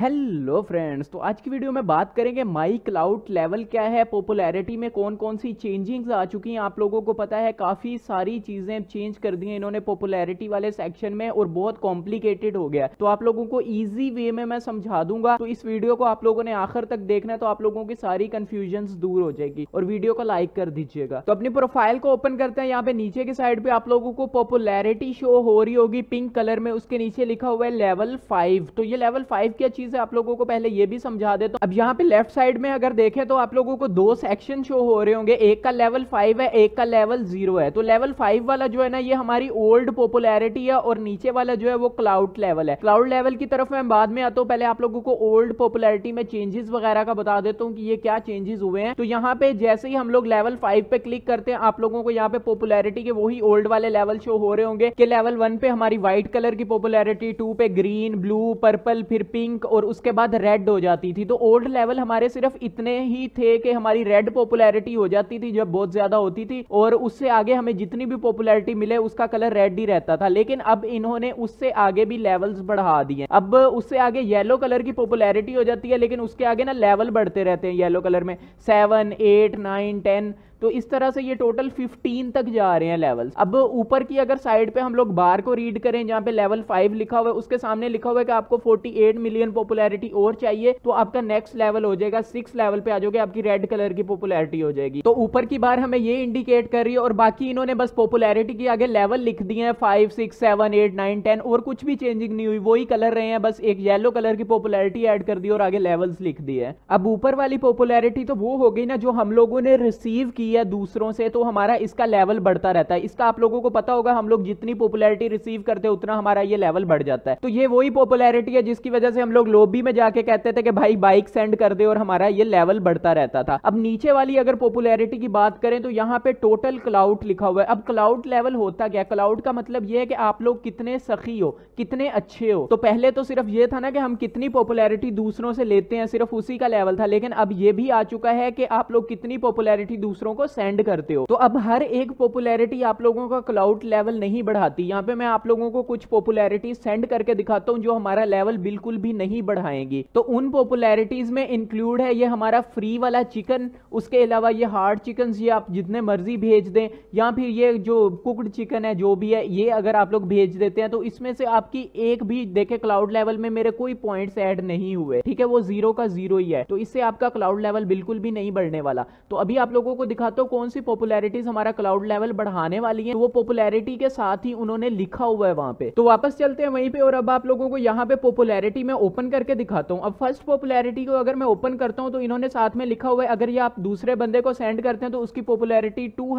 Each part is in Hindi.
हेलो फ्रेंड्स तो आज की वीडियो में बात करेंगे माई क्लाउड लेवल क्या है पॉपुलैरिटी में कौन कौन सी चेंजिंग्स आ चुकी हैं आप लोगों को पता है काफ़ी सारी चीज़ें चेंज कर दी हैं इन्होंने पॉपुलैरिटी वाले सेक्शन में और बहुत कॉम्प्लिकेटेड हो गया तो आप लोगों को इजी वे में मैं समझा दूंगा तो इस वीडियो को आप लोगों ने आखिर तक देखना है तो आप लोगों की सारी कन्फ्यूजन दूर हो जाएगी और वीडियो को लाइक कर दीजिएगा तो अपनी प्रोफाइल को ओपन करते हैं यहाँ पे नीचे की साइड पर आप लोगों को पॉपुलैरिटी शो हो रही होगी पिंक कलर में उसके नीचे लिखा हुआ है लेवल फाइव तो ये लेवल फाइव क्या चीज़ है आप लोगों को पहले ये भी समझा देता तो हूँ अब यहाँ पे लेफ्ट साइड में अगर देखें तो आप लोगों को दो सेक्शन शो हो रहे होंगे एक का लेवल फाइव है एक का लेवल जीरो है तो लेवल फाइव वाला जो है ना ये हमारी ओल्ड पॉपुलैरिटी है और नीचे वाला जो है वो क्लाउड लेवल है क्लाउड लेवल की तरफ मैं बाद में आता हूँ पहले आप लोगों को ओल्ड पॉपुलैरिटी में चेंजेस वगैरह का बता देता हूँ कि ये क्या चेंजेस हुए हैं तो यहाँ पे जैसे ही हम लोग लेवल फाइव पे क्लिक करते हैं आप लोगों को यहाँ पे पॉपुलैरिटी के वही ओल्ड वाले लेवल शो हो रहे होंगे कि लेवल वन पे हमारी व्हाइट कलर की पॉपुलैरिटी टू पे ग्रीन ब्लू पर्पल फिर पिंक और उसके बाद रेड हो जाती थी तो ओल्ड लेवल हमारे सिर्फ इतने ही थे कि हमारी रेड पॉपुलैरिटी हो जाती थी जब बहुत ज़्यादा होती थी और उससे आगे हमें जितनी भी पॉपुलैरिटी मिले उसका कलर रेड ही रहता था लेकिन अब इन्होंने उससे आगे भी लेवल्स बढ़ा दिए अब उससे आगे येलो कलर की पॉपुलैरिटी हो जाती है लेकिन उसके आगे ना लेवल बढ़ते रहते हैं येलो कलर में सेवन एट नाइन टेन तो इस तरह से ये टोटल 15 तक जा रहे हैं लेवल्स अब ऊपर की अगर साइड पे हम लोग बार को रीड करें जहां पे लेवल 5 लिखा हुआ है उसके सामने लिखा हुआ है कि आपको 48 मिलियन पॉपुलैरिटी और चाहिए तो आपका नेक्स्ट लेवल हो जाएगा सिक्स लेवल पे आ जाओगे आपकी रेड कलर की पॉपुलैरिटी हो जाएगी तो ऊपर की बार हमें ये इंडिकेट कर रही है और बाकी इन्होंने बस पॉपुलैरिटी की आगे लेवल लिख दिए हैं five six seven eight nine ten और कुछ भी चेंजिंग नहीं हुई वही कलर रहे हैं बस एक येलो कलर की पॉपुलैरिटी एड कर दी और आगे लेवल्स लिख दिए अब ऊपर वाली पॉपुलैरिटी तो वो हो गई ना जो हम लोगों ने रिसीव की है दूसरों से तो हमारा इसका लेवल बढ़ता रहता है इसका आप लोगों को पता होगा हम लोग जितनी पॉपुलैरिटी रिसीव करते हैं उतना हमारा ये लेवल बढ़ जाता है तो ये वही पॉपुलैरिटी है जिसकी वजह से हम लोग लोबी में जाके कहते थे कि भाई बाइक सेंड कर दे और हमारा ये लेवल बढ़ता रहता था अब नीचे वाली अगर पॉपुलैरिटी की बात करें तो यहाँ पे टोटल क्लाउड लिखा हुआ है अब क्लाउड लेवल होता क्या क्लाउड का मतलब ये है कि आप लोग कितने सखी हो कितने अच्छे हो तो पहले तो सिर्फ ये था ना कि हम कितनी पॉपुलैरिटी दूसरों से लेते हैं सिर्फ उसी का लेवल था लेकिन अब ये भी आ चुका है कि आप लोग कितनी पॉपुलैरिटी दूसरों को को सेंड करते हो तो अब हर एक पॉपुलैरिटी आप लोगों का क्लाउड लेवल नहीं बढ़ाती यहाँ पे मैं आप लोगों को कुछ पॉपुलैरिटी सेंड करके दिखाता हूँ जो हमारा लेवल बिल्कुल भी नहीं बढ़ाएंगी तो उन पॉपुलैरिटीज में इंक्लूड है ये हमारा फ्री वाला चिकन उसके अलावा ये हार्ड चिकन ये आप जितने मर्जी भेज दें या फिर ये जो कुकड चिकन है जो भी है ये अगर आप लोग भेज देते हैं तो इसमें से आपकी एक भी देखे क्लाउड लेवल में मेरे कोई पॉइंट एड नहीं हुए ठीक है वो जीरो का जीरो ही है तो इससे आपका क्लाउड लेवल बिल्कुल भी नहीं बढ़ने वाला तो अभी आप लोगों को दिखा तो कौन सी पॉपुलैरिटीज हमारा क्लाउड लेवल बढ़ाने वाली है तो वो पॉपुलैरिटी के साथ ही उन्होंने लिखा हुआ है वहां पे तो वापस चलते हैं वहीं पे और अब आप लोगों को यहाँ पे पॉपुलैरिटी में ओपन करके दिखाता हूँ अब फर्स्ट पॉपुलैरिटी को अगर मैं ओपन करता हूँ तो इन्होंने साथ में लिखा हुआ है अगर ये आप दूसरे बंदे को सेंड करते हैं तो उसकी पॉपुलैरिटी टू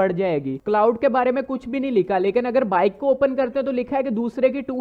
बढ़ जाएगी क्लाउड के बारे में कुछ भी नहीं लिखा लेकिन अगर बाइक को ओपन करते हैं तो लिखा है कि दूसरे की टू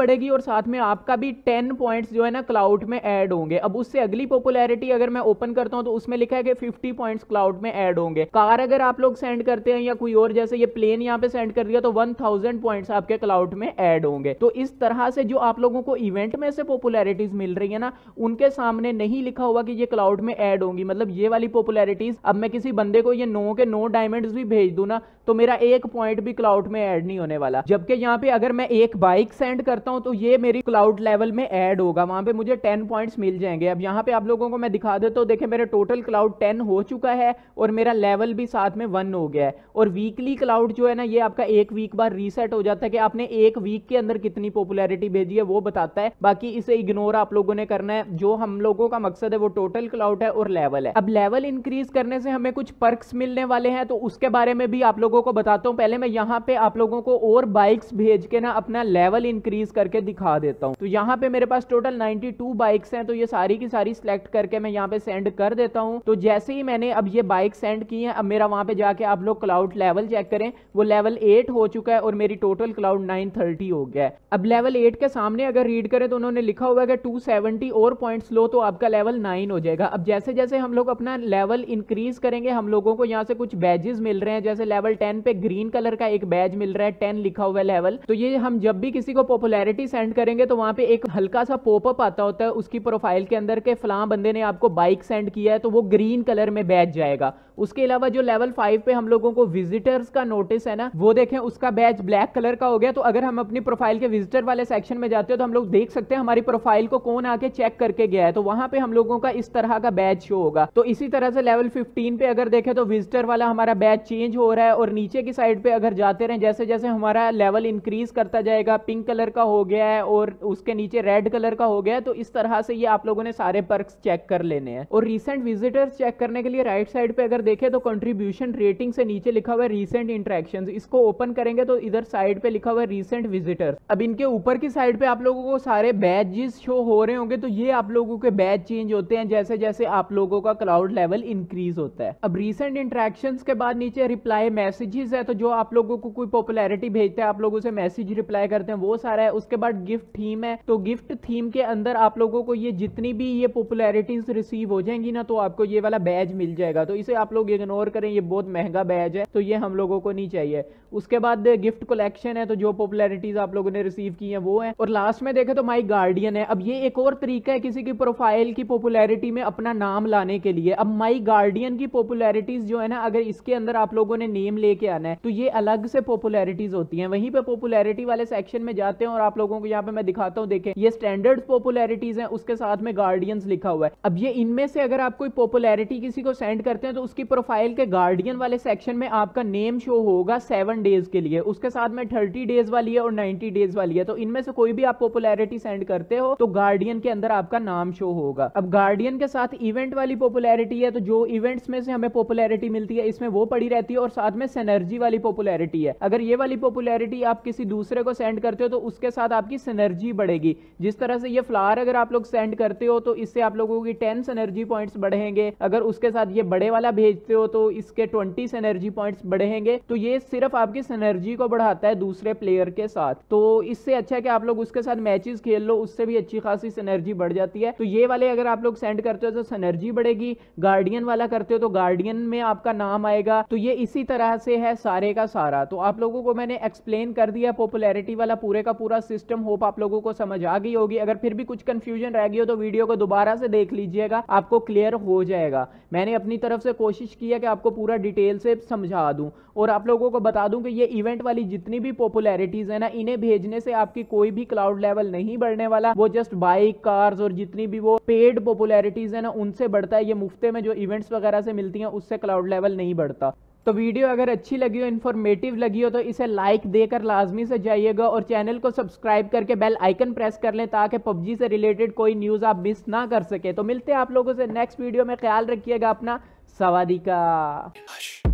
बढ़ेगी और साथ में आपका भी टेन पॉइंट जो है ना क्लाउड में एड होंगे अब उससे अगली पॉपुलैरिटी अगर मैं ओपन करता हूँ तो उसमें लिखा है कि फिफ्टी पॉइंट क्लाउड में ऐड होंगे कार अगर आप लोग सेंड करते हैं या कोई और जैसे ये प्लेन यहाँ पे सेंड कर दिया तो वन थाउजेंड पॉइंट आपके क्लाउड में ऐड होंगे तो इस तरह से जो आप लोगों को इवेंट में से पॉपुलैरिटीज मिल रही है ना उनके सामने नहीं लिखा हुआ कि ये क्लाउड में ऐड होंगी मतलब ये वाली पॉपुलैरिटीज अब मैं किसी बंदे को ये नो के नो डायमंड भी भेज दू ना तो मेरा एक पॉइंट भी क्लाउड में एड नहीं होने वाला जबकि यहाँ पे अगर मैं एक बाइक सेंड करता हूँ तो ये मेरी क्लाउड लेवल में एड होगा वहां पर मुझे टेन पॉइंट मिल जाएंगे अब यहाँ पे आप लोगों को मैं दिखा देता तो हूँ देखे मेरे टोटल क्लाउड टेन हो चुका है और और मेरा लेवल भी साथ में वन हो गया है और वीकली क्लाउड जो है ना ये आपका एक वीक बाद रीसेट हो जाता है कि आपने एक वीक के अंदर कितनी पॉपुलैरिटी भेजी है वो बताता है बाकी इसे इग्नोर आप लोगों ने करना है जो हम लोगों का मकसद है वो टोटल क्लाउड है और लेवल है अब लेवल इंक्रीज करने से हमें कुछ पर्क्स मिलने वाले हैं तो उसके बारे में भी आप लोगों को बताता हूँ पहले मैं यहाँ पे आप लोगों को और बाइक्स भेज के ना अपना लेवल इंक्रीज करके दिखा देता हूँ तो यहाँ पे मेरे पास टोटल नाइनटी बाइक्स हैं तो ये सारी की सारी सिलेक्ट करके मैं यहाँ पे सेंड कर देता हूँ तो जैसे ही मैंने अब ये बाइक्स सेंड की हैं अब मेरा वहाँ पे जाके आप लोग क्लाउड लेवल चेक करें वो लेवल एट हो चुका है और मेरी टोटल क्लाउड नाइन थर्टी हो गया है अब लेवल एट के सामने अगर रीड करें तो उन्होंने लिखा हुआ है टू सेवेंटी और पॉइंट्स लो तो आपका लेवल नाइन हो जाएगा अब जैसे जैसे हम लोग अपना लेवल इंक्रीज करेंगे हम लोगों को यहाँ से कुछ बैजेस मिल रहे हैं जैसे लेवल टेन पे ग्रीन कलर का एक बैज मिल रहा है टेन लिखा हुआ लेवल तो ये हम जब भी किसी को पॉपुलैरिटी सेंड करेंगे तो वहाँ पे एक हल्का सा पोपअप आता होता है उसकी प्रोफाइल के अंदर के फलां बंदे ने आपको बाइक सेंड किया है तो वो ग्रीन कलर में बैच जाएगा उसके अलावा जो लेवल फाइव पे हम लोगों को विजिटर्स का नोटिस है ना वो देखें उसका बैच ब्लैक कलर का हो गया तो अगर हम अपनी प्रोफाइल के विजिटर वाले सेक्शन में जाते हो तो हम लोग देख सकते हैं हमारी प्रोफाइल को कौन आके चेक करके गया है तो वहां पे हम लोगों का इस तरह का बैच शो होगा तो इसी तरह से लेवल फिफ्टीन पे अगर देखें तो विजिटर वाला हमारा बैच चेंज हो रहा है और नीचे की साइड पे अगर जाते रहे जैसे जैसे हमारा लेवल इंक्रीज करता जाएगा पिंक कलर का हो गया है और उसके नीचे रेड कलर का हो गया है तो इस तरह से ये आप लोगों ने सारे पर्क चेक कर लेने हैं और रिसेंट विजिटर्स चेक करने के लिए राइट साइड पे अगर देखें तो कंट्रीब्यूशन रेटिंग से नीचे लिखा हुआ है रीसेंट इंट्रैक्शन इसको ओपन करेंगे तो इधर साइड पे लिखा हुआ है रीसेंट विजिटर अब इनके ऊपर की साइड पे आप लोगों को सारे बैजेस शो हो रहे होंगे तो ये आप लोगों के बैच चेंज होते हैं जैसे जैसे आप लोगों का क्लाउड लेवल इंक्रीज होता है अब रिसेंट इंट्रैक्शन के बाद नीचे रिप्लाई मैसेजेस है तो जो आप लोगों को कोई पॉपुलैरिटी भेजता है आप लोगों से मैसेज रिप्लाई करते हैं वो सारा है उसके बाद गिफ्ट थीम है तो गिफ्ट थीम के अंदर आप लोगों को ये जितनी भी ये पॉपुलैरिटीज रिसीव हो जाएंगी ना तो आपको ये वाला बैज मिल जाएगा तो इसे आप आप लोग इग्नोर करें ये बहुत महंगा बैज है तो ये हम लोगों को नहीं चाहिए उसके बाद गिफ्ट कलेक्शन है तो जो पॉपुलैरिटीज आप लोगों ने रिसीव की है वो है और लास्ट में देखे तो माई गार्डियन है अब ये एक और तरीका है किसी की प्रोफाइल की पॉपुलैरिटी में अपना नाम लाने के लिए अब माई गार्डियन की पॉपुलैरिटीज जो है ना अगर इसके अंदर आप लोगों ने नेम लेके आना है तो ये अलग से पॉपुलैरिटीज होती हैं वहीं पे पॉपुलैरिटी वाले सेक्शन में जाते हैं और आप लोगों को यहाँ पे मैं दिखाता हूँ देखें ये स्टैंडर्ड पॉपुलैरिटीज हैं उसके साथ में गार्डियंस लिखा हुआ है अब ये इनमें से अगर आप कोई पॉपुलैरिटी किसी को सेंड करते हैं तो उसके आपकी प्रोफाइल के गार्डियन वाले सेक्शन में आपका नेम शो होगा सेवन डेज के लिए उसके साथ में थर्टी डेज वाली है और नाइनटी डेज वाली है तो इनमें से कोई भी आप पॉपुलैरिटी सेंड करते हो तो गार्डियन के अंदर आपका नाम शो होगा अब गार्डियन के साथ इवेंट वाली पॉपुलैरिटी है तो जो इवेंट्स में से हमें पॉपुलैरिटी मिलती है इसमें वो पड़ी रहती है और साथ में सेनर्जी वाली पॉपुलैरिटी है अगर ये वाली पॉपुलैरिटी आप किसी दूसरे को सेंड करते हो तो उसके साथ आपकी सेनर्जी बढ़ेगी जिस तरह से ये फ्लावर अगर आप लोग सेंड करते हो तो इससे आप लोगों की टेन सेनर्जी पॉइंट्स बढ़ेंगे अगर उसके साथ ये बड़े वाला भेज भेजते हो तो इसके ट्वेंटी एनर्जी पॉइंट्स बढ़ेंगे तो ये सिर्फ आपकी एनर्जी को बढ़ाता है दूसरे प्लेयर के साथ तो इससे अच्छा है कि आप लोग उसके साथ मैचेस खेल लो उससे भी अच्छी खासी एनर्जी बढ़ जाती है तो ये वाले अगर आप लोग सेंड करते हो तो एनर्जी बढ़ेगी गार्डियन वाला करते हो तो गार्डियन में आपका नाम आएगा तो ये इसी तरह से है सारे का सारा तो आप लोगों को मैंने एक्सप्लेन कर दिया पॉपुलैरिटी वाला पूरे का पूरा सिस्टम होप आप लोगों को समझ आ गई होगी अगर फिर भी कुछ कंफ्यूजन रह गई हो तो वीडियो को दोबारा से देख लीजिएगा आपको क्लियर हो जाएगा मैंने अपनी तरफ से कोशिश कोशिश की है कि आपको पूरा डिटेल से समझा दूं और आप लोगों को बता दूं कि ये इवेंट वाली जितनी भी पॉपुलैरिटीज़ है ना इन्हें भेजने से आपकी कोई भी क्लाउड लेवल नहीं बढ़ने वाला वो जस्ट बाइक कार्स और जितनी भी वो पेड पॉपुलैरिटीज़ है ना उनसे बढ़ता है ये मुफ्ते में जो इवेंट्स वगैरह से मिलती हैं उससे क्लाउड लेवल नहीं बढ़ता तो वीडियो अगर अच्छी लगी हो इन्फॉर्मेटिव लगी हो तो इसे लाइक देकर लाजमी से जाइएगा और चैनल को सब्सक्राइब करके बेल आइकन प्रेस कर लें ताकि पबजी से रिलेटेड कोई न्यूज़ आप मिस ना कर सके तो मिलते हैं आप लोगों से नेक्स्ट वीडियो में ख्याल रखिएगा अपना सवादी का